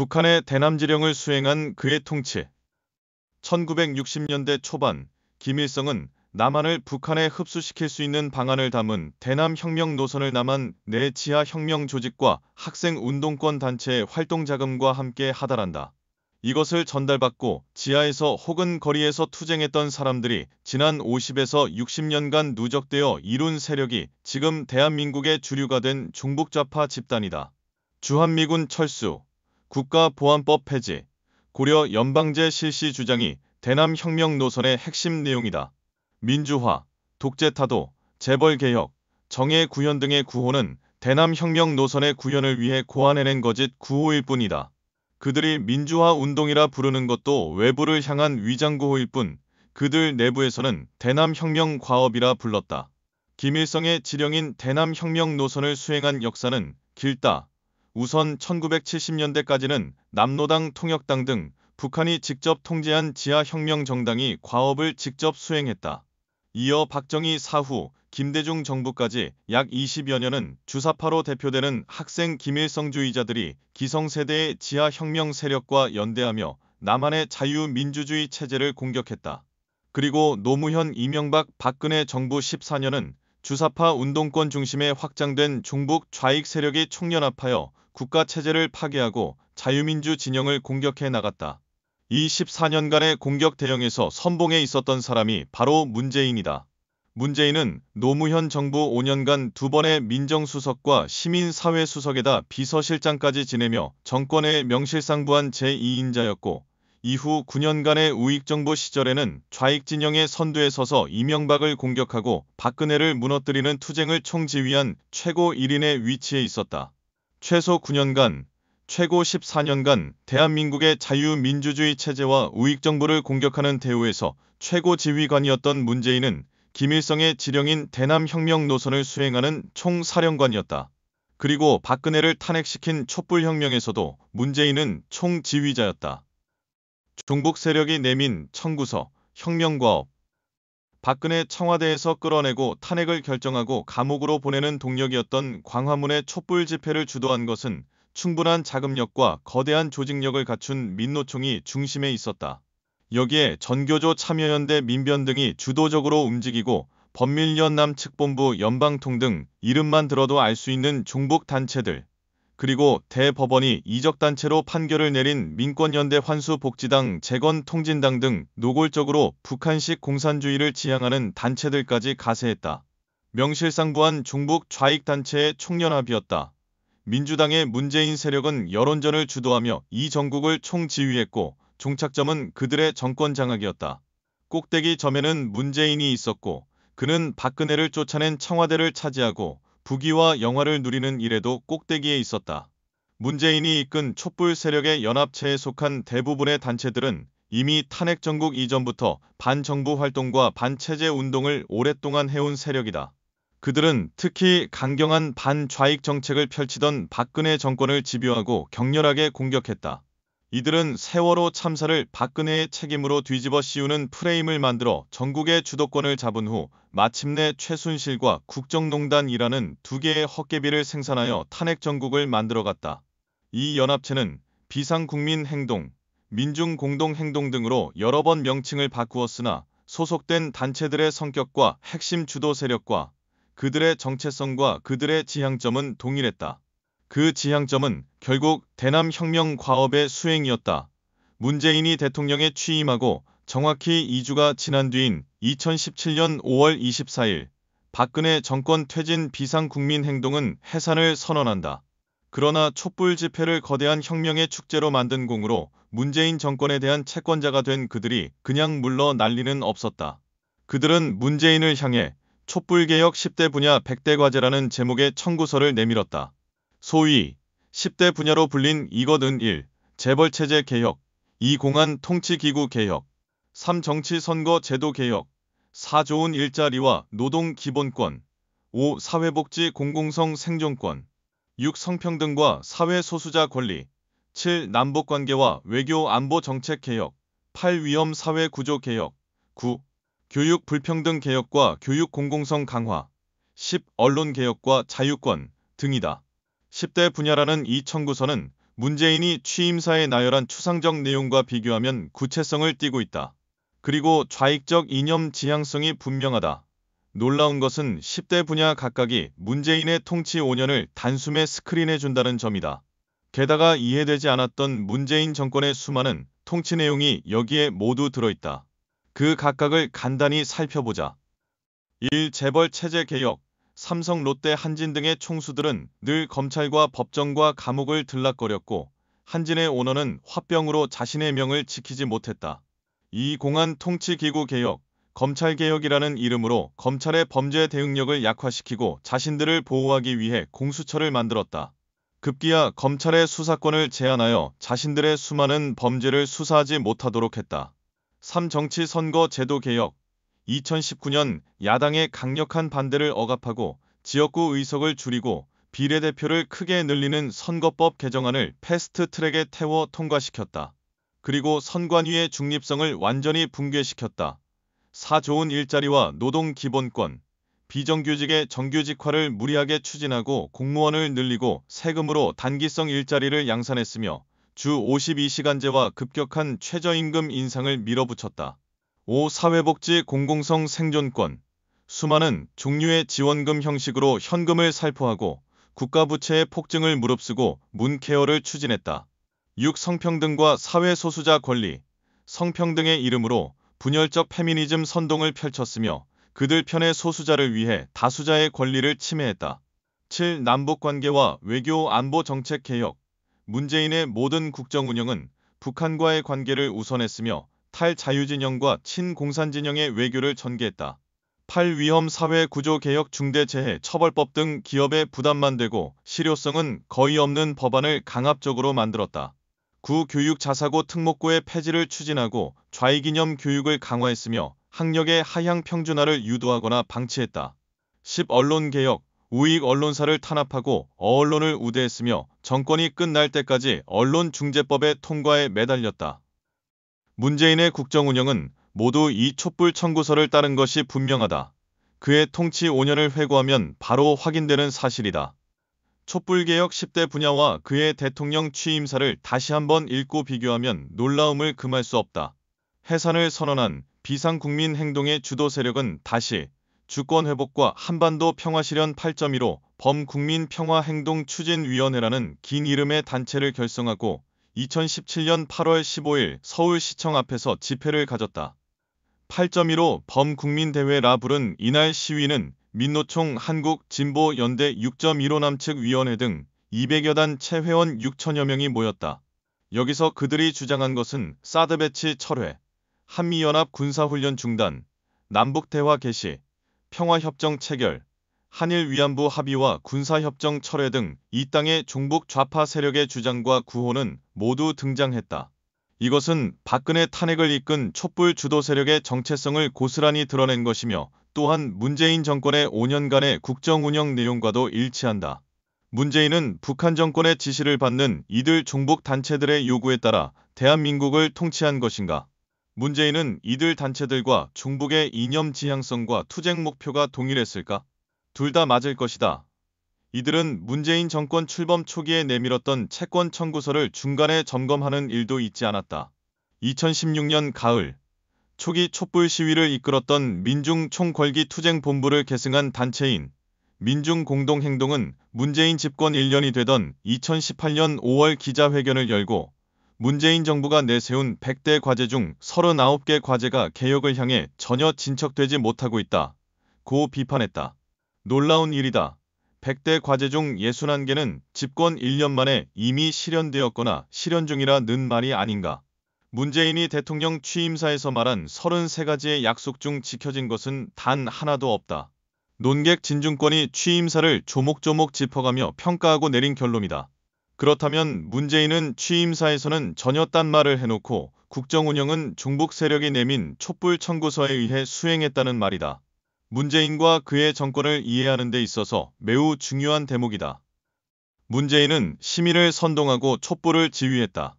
북한의 대남지령을 수행한 그의 통치 1960년대 초반 김일성은 남한을 북한에 흡수시킬 수 있는 방안을 담은 대남혁명 노선을 남한 내 지하혁명 조직과 학생운동권 단체의 활동자금과 함께 하달한다. 이것을 전달받고 지하에서 혹은 거리에서 투쟁했던 사람들이 지난 50에서 60년간 누적되어 이룬 세력이 지금 대한민국의 주류가 된 중북좌파 집단이다. 주한미군 철수 국가보안법 폐지, 고려 연방제 실시 주장이 대남혁명 노선의 핵심 내용이다. 민주화, 독재타도, 재벌개혁, 정예 구현 등의 구호는 대남혁명 노선의 구현을 위해 고안해낸 거짓 구호일 뿐이다. 그들이 민주화 운동이라 부르는 것도 외부를 향한 위장구호일 뿐 그들 내부에서는 대남혁명 과업이라 불렀다. 김일성의 지령인 대남혁명 노선을 수행한 역사는 길다, 우선 1970년대까지는 남노당 통역당 등 북한이 직접 통제한 지하혁명 정당이 과업을 직접 수행했다. 이어 박정희 사후 김대중 정부까지 약 20여 년은 주사파로 대표되는 학생 김일성주의자들이 기성세대의 지하혁명 세력과 연대하며 남한의 자유민주주의 체제를 공격했다. 그리고 노무현 이명박 박근혜 정부 14년은 주사파 운동권 중심에 확장된 종북 좌익 세력이 총연합하여 국가 체제를 파괴하고 자유민주 진영을 공격해 나갔다. 이 14년간의 공격 대응에서 선봉에 있었던 사람이 바로 문재인이다. 문재인은 노무현 정부 5년간 두 번의 민정수석과 시민사회수석에다 비서실장까지 지내며 정권의 명실상부한 제2인자였고 이후 9년간의 우익정부 시절에는 좌익진영의 선두에 서서 이명박을 공격하고 박근혜를 무너뜨리는 투쟁을 총지휘한 최고 1인의 위치에 있었다. 최소 9년간, 최고 14년간 대한민국의 자유민주주의 체제와 우익정부를 공격하는 대우에서 최고 지휘관이었던 문재인은 김일성의 지령인 대남혁명 노선을 수행하는 총사령관이었다. 그리고 박근혜를 탄핵시킨 촛불혁명에서도 문재인은 총지휘자였다. 종북 세력이 내민 청구서, 혁명과업, 박근혜 청와대에서 끌어내고 탄핵을 결정하고 감옥으로 보내는 동력이었던 광화문의 촛불 집회를 주도한 것은 충분한 자금력과 거대한 조직력을 갖춘 민노총이 중심에 있었다. 여기에 전교조 참여연대 민변 등이 주도적으로 움직이고 법밀연남 측본부 연방통 등 이름만 들어도 알 수 있는 종북 단체들, 그리고 대법원이 이적단체로 판결을 내린 민권연대 환수복지당, 재건 통진당 등 노골적으로 북한식 공산주의를 지향하는 단체들까지 가세했다. 명실상부한 중북 좌익단체의 총연합이었다. 민주당의 문재인 세력은 여론전을 주도하며 이 전국을 총지휘했고 종착점은 그들의 정권 장악이었다. 꼭대기 점에는 문재인이 있었고 그는 박근혜를 쫓아낸 청와대를 차지하고 부귀와 영화를 누리는 일에도 꼭대기에 있었다. 문재인이 이끈 촛불 세력의 연합체에 속한 대부분의 단체들은 이미 탄핵 정국 이전부터 반정부 활동과 반체제 운동을 오랫동안 해온 세력이다. 그들은 특히 강경한 반좌익 정책을 펼치던 박근혜 정권을 집요하고 격렬하게 공격했다. 이들은 세월호 참사를 박근혜의 책임으로 뒤집어 씌우는 프레임을 만들어 전국의 주도권을 잡은 후 마침내 최순실과 국정농단이라는 두 개의 헛개비를 생산하여 탄핵 전국을 만들어갔다. 이 연합체는 비상국민행동, 민중공동행동 등으로 여러 번 명칭을 바꾸었으나 소속된 단체들의 성격과 핵심 주도 세력과 그들의 정체성과 그들의 지향점은 동일했다. 그 지향점은 결국 대남혁명 과업의 수행이었다. 문재인이 대통령에 취임하고 정확히 2주가 지난 뒤인 2017년 5월 24일 박근혜 정권 퇴진 비상국민행동은 해산을 선언한다. 그러나 촛불 집회를 거대한 혁명의 축제로 만든 공으로 문재인 정권에 대한 채권자가 된 그들이 그냥 물러 날리는 없었다. 그들은 문재인을 향해 촛불개혁 10대 분야 100대 과제라는 제목의 청구서를 내밀었다. 소위 10대 분야로 불린 이것은 1. 재벌체제 개혁 2. 공안 통치기구 개혁 3. 정치 선거 제도 개혁 4. 좋은 일자리와 노동 기본권 5. 사회복지 공공성 생존권 6. 성평등과 사회 소수자 권리 7. 남북관계와 외교 안보 정책 개혁 8. 위험 사회 구조 개혁 9. 교육 불평등 개혁과 교육 공공성 강화 10. 언론 개혁과 자유권 등이다. 10대 분야라는 이 청구서는 문재인이 취임사에 나열한 추상적 내용과 비교하면 구체성을 띠고 있다. 그리고 좌익적 이념 지향성이 분명하다. 놀라운 것은 10대 분야 각각이 문재인의 통치 5년을 단숨에 스크린해 준다는 점이다. 게다가 이해되지 않았던 문재인 정권의 수많은 통치 내용이 여기에 모두 들어있다. 그 각각을 간단히 살펴보자. 1. 재벌 체제 개혁 삼성, 롯데, 한진 등의 총수들은 늘 검찰과 법정과 감옥을 들락거렸고 한진의 오너는 화병으로 자신의 명을 지키지 못했다. 이 공안 통치기구 개혁, 검찰개혁이라는 이름으로 검찰의 범죄 대응력을 약화시키고 자신들을 보호하기 위해 공수처를 만들었다. 급기야 검찰의 수사권을 제한하여 자신들의 수많은 범죄를 수사하지 못하도록 했다. 3. 정치 선거 제도 개혁 2019년 야당의 강력한 반대를 억압하고 지역구 의석을 줄이고 비례대표를 크게 늘리는 선거법 개정안을 패스트트랙에 태워 통과시켰다. 그리고 선관위의 중립성을 완전히 붕괴시켰다. 사 좋은 일자리와 노동 기본권, 비정규직의 정규직화를 무리하게 추진하고 공무원을 늘리고 세금으로 단기성 일자리를 양산했으며 주 52시간제와 급격한 최저임금 인상을 밀어붙였다. 5. 사회복지 공공성 생존권 수많은 종류의 지원금 형식으로 현금을 살포하고 국가부채의 폭증을 무릅쓰고 문케어를 추진했다. 6. 성평등과 사회소수자 권리 성평등의 이름으로 분열적 페미니즘 선동을 펼쳤으며 그들 편의 소수자를 위해 다수자의 권리를 침해했다. 7. 남북관계와 외교 안보 정책 개혁 문재인의 모든 국정 운영은 북한과의 관계를 우선했으며 탈자유진영과 친공산진영의 외교를 전개했다. 8. 위험 사회 구조 개혁 중대재해 처벌법 등 기업의 부담만 되고 실효성은 거의 없는 법안을 강압적으로 만들었다. 9. 교육 자사고 특목고의 폐지를 추진하고 좌익이념 교육을 강화했으며 학력의 하향 평준화를 유도하거나 방치했다. 10 언론 개혁 우익 언론사를 탄압하고 어언론을 우대했으며 정권이 끝날 때까지 언론중재법의 통과에 매달렸다. 문재인의 국정 운영은 모두 이 촛불 청구서를 따른 것이 분명하다. 그의 통치 5년을 회고하면 바로 확인되는 사실이다. 촛불개혁 10대 분야와 그의 대통령 취임사를 다시 한번 읽고 비교하면 놀라움을 금할 수 없다. 해산을 선언한 비상국민 행동의 주도 세력은 다시 주권 회복과 한반도 평화 실현 8.15 범국민 평화 행동 추진위원회라는 긴 이름의 단체를 결성하고 2017년 8월 15일 서울시청 앞에서 집회를 가졌다. 8.15 범국민대회 라 부른 이날 시위는 민노총 한국진보연대 6.15 남측위원회 등 200여 단체 회원 6천여 명이 모였다. 여기서 그들이 주장한 것은 사드 배치 철회, 한미연합 군사훈련 중단, 남북대화 개시, 평화협정 체결, 한일 위안부 합의와 군사협정 철회 등 이 땅의 종북 좌파 세력의 주장과 구호는 모두 등장했다. 이것은 박근혜 탄핵을 이끈 촛불 주도 세력의 정체성을 고스란히 드러낸 것이며 또한 문재인 정권의 5년간의 국정 운영 내용과도 일치한다. 문재인은 북한 정권의 지시를 받는 이들 종북 단체들의 요구에 따라 대한민국을 통치한 것인가? 문재인은 이들 단체들과 종북의 이념 지향성과 투쟁 목표가 동일했을까? 둘다 맞을 것이다. 이들은 문재인 정권 출범 초기에 내밀었던 채권 청구서를 중간에 점검하는 일도 잊지 않았다. 2016년 가을 초기 촛불 시위를 이끌었던 민중총궐기 투쟁본부를 계승한 단체인 민중공동행동은 문재인 집권 1년이 되던 2018년 5월 기자회견을 열고 문재인 정부가 내세운 100대 과제 중 39개 과제가 개혁을 향해 전혀 진척되지 못하고 있다. 고 비판했다. 놀라운 일이다. 100대 과제 중 61개는 집권 1년 만에 이미 실현되었거나 실현 중이라는 말이 아닌가. 문재인이 대통령 취임사에서 말한 33가지의 약속 중 지켜진 것은 단 하나도 없다. 논객 진중권이 취임사를 조목조목 짚어가며 평가하고 내린 결론이다. 그렇다면 문재인은 취임사에서는 전혀 딴 말을 해놓고 국정운영은 중북 세력이 내민 촛불 청구서에 의해 수행했다는 말이다. 문재인과 그의 정권을 이해하는 데 있어서 매우 중요한 대목이다. 문재인은 시민을 선동하고 촛불을 지휘했다.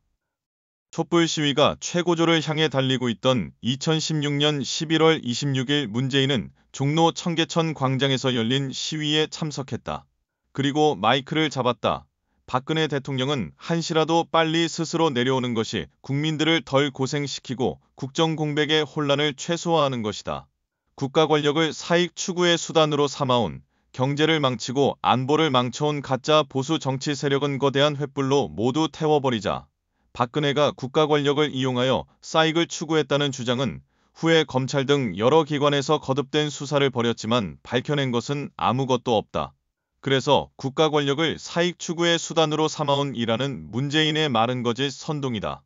촛불 시위가 최고조를 향해 달리고 있던 2016년 11월 26일 문재인은 종로 청계천 광장에서 열린 시위에 참석했다. 그리고 마이크를 잡았다. 박근혜 대통령은 한시라도 빨리 스스로 내려오는 것이 국민들을 덜 고생시키고 국정 공백의 혼란을 최소화하는 것이다. 국가 권력을 사익 추구의 수단으로 삼아온 경제를 망치고 안보를 망쳐온 가짜 보수 정치 세력은 거대한 횃불로 모두 태워버리자 박근혜가 국가 권력을 이용하여 사익을 추구했다는 주장은 후에 검찰 등 여러 기관에서 거듭된 수사를 벌였지만 밝혀낸 것은 아무것도 없다. 그래서 국가 권력을 사익 추구의 수단으로 삼아온 이라는 문재인의 마른 거짓 선동이다.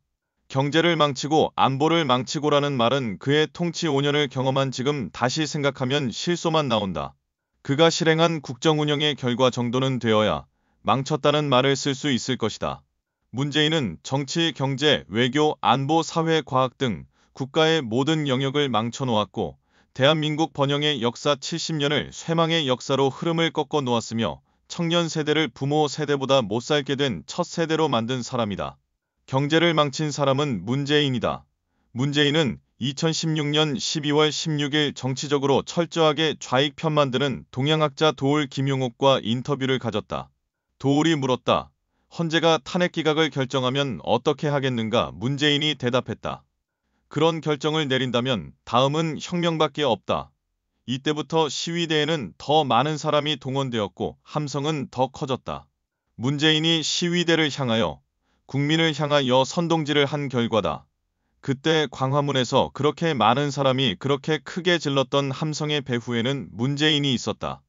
경제를 망치고 안보를 망치고라는 말은 그의 통치 5년을 경험한 지금 다시 생각하면 실소만 나온다. 그가 실행한 국정운영의 결과 정도는 되어야 망쳤다는 말을 쓸 수 있을 것이다. 문재인은 정치, 경제, 외교, 안보, 사회, 과학 등 국가의 모든 영역을 망쳐놓았고 대한민국 번영의 역사 70년을 쇠망의 역사로 흐름을 꺾어 놓았으며 청년 세대를 부모 세대보다 못 살게 된 첫 세대로 만든 사람이다. 경제를 망친 사람은 문재인이다. 문재인은 2016년 12월 16일 정치적으로 철저하게 좌익 편 만드는 동양학자 도울 김용옥과 인터뷰를 가졌다. 도울이 물었다. 헌재가 탄핵 기각을 결정하면 어떻게 하겠는가 문재인이 대답했다. 그런 결정을 내린다면 다음은 혁명밖에 없다. 이때부터 시위대에는 더 많은 사람이 동원되었고 함성은 더 커졌다. 문재인이 시위대를 향하여 국민을 향하여 선동질을 한 결과다. 그때 광화문에서 그렇게 많은 사람이 그렇게 크게 질렀던 함성의 배후에는 문재인이 있었다.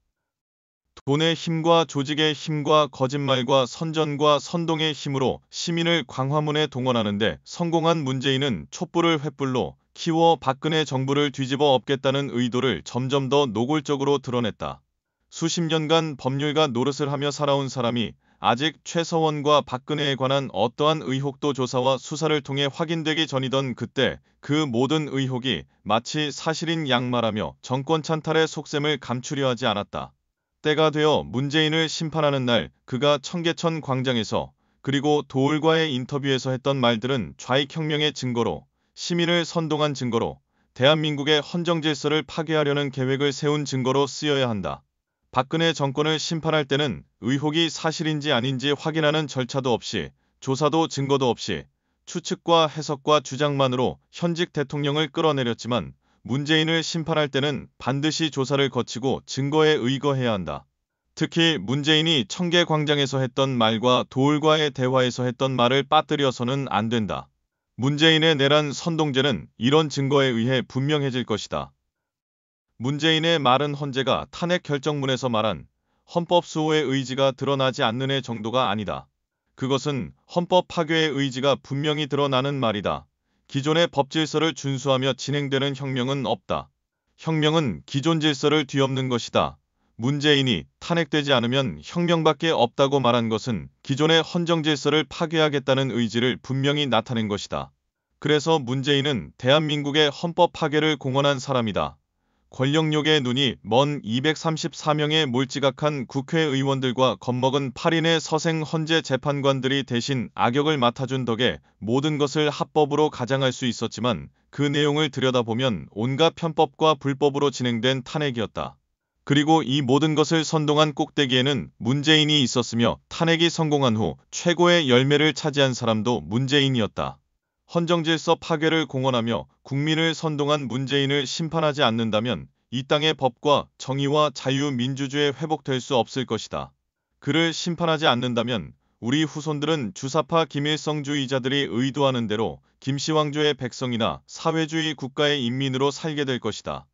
돈의 힘과 조직의 힘과 거짓말과 선전과 선동의 힘으로 시민을 광화문에 동원하는데 성공한 문재인은 촛불을 횃불로 키워 박근혜 정부를 뒤집어 엎겠다는 의도를 점점 더 노골적으로 드러냈다. 수십 년간 법률가 노릇을 하며 살아온 사람이 아직 최서원과 박근혜에 관한 어떠한 의혹도 조사와 수사를 통해 확인되기 전이던 그때 그 모든 의혹이 마치 사실인 양말하며 정권 찬탈의 속셈을 감추려 하지 않았다. 때가 되어 문재인을 심판하는 날 그가 청계천 광장에서 그리고 도울과의 인터뷰에서 했던 말들은 좌익혁명의 증거로 시민을 선동한 증거로 대한민국의 헌정질서를 파괴하려는 계획을 세운 증거로 쓰여야 한다. 박근혜 정권을 심판할 때는 의혹이 사실인지 아닌지 확인하는 절차도 없이 조사도 증거도 없이 추측과 해석과 주장만으로 현직 대통령을 끌어내렸지만 문재인을 심판할 때는 반드시 조사를 거치고 증거에 의거해야 한다. 특히 문재인이 청계 광장에서 했던 말과 도울과의 대화에서 했던 말을 빠뜨려서는 안 된다. 문재인의 내란 선동제는 이런 증거에 의해 분명해질 것이다. 문재인의 말은 헌재가 탄핵 결정문에서 말한 헌법 수호의 의지가 드러나지 않는 의 정도가 아니다. 그것은 헌법 파괴의 의지가 분명히 드러나는 말이다. 기존의 법 질서를 준수하며 진행되는 혁명은 없다. 혁명은 기존 질서를 뒤엎는 것이다. 문재인이 탄핵되지 않으면 혁명밖에 없다고 말한 것은 기존의 헌정 질서를 파괴하겠다는 의지를 분명히 나타낸 것이다. 그래서 문재인은 대한민국의 헌법 파괴를 공언한 사람이다. 권력욕의 눈이 먼 234명의 몰지각한 국회의원들과 겁먹은 8인의 서생 헌재 재판관들이 대신 악역을 맡아준 덕에 모든 것을 합법으로 가장할 수 있었지만 그 내용을 들여다보면 온갖 편법과 불법으로 진행된 탄핵이었다. 그리고 이 모든 것을 선동한 꼭대기에는 문재인이 있었으며 탄핵이 성공한 후 최고의 열매를 차지한 사람도 문재인이었다. 헌정질서 파괴를 공언하며 국민을 선동한 문재인을 심판하지 않는다면 이 땅의 법과 정의와 자유민주주의 회복될 수 없을 것이다. 그를 심판하지 않는다면 우리 후손들은 주사파 김일성주의자들이 의도하는 대로 김씨 왕조의 백성이나 사회주의 국가의 인민으로 살게 될 것이다.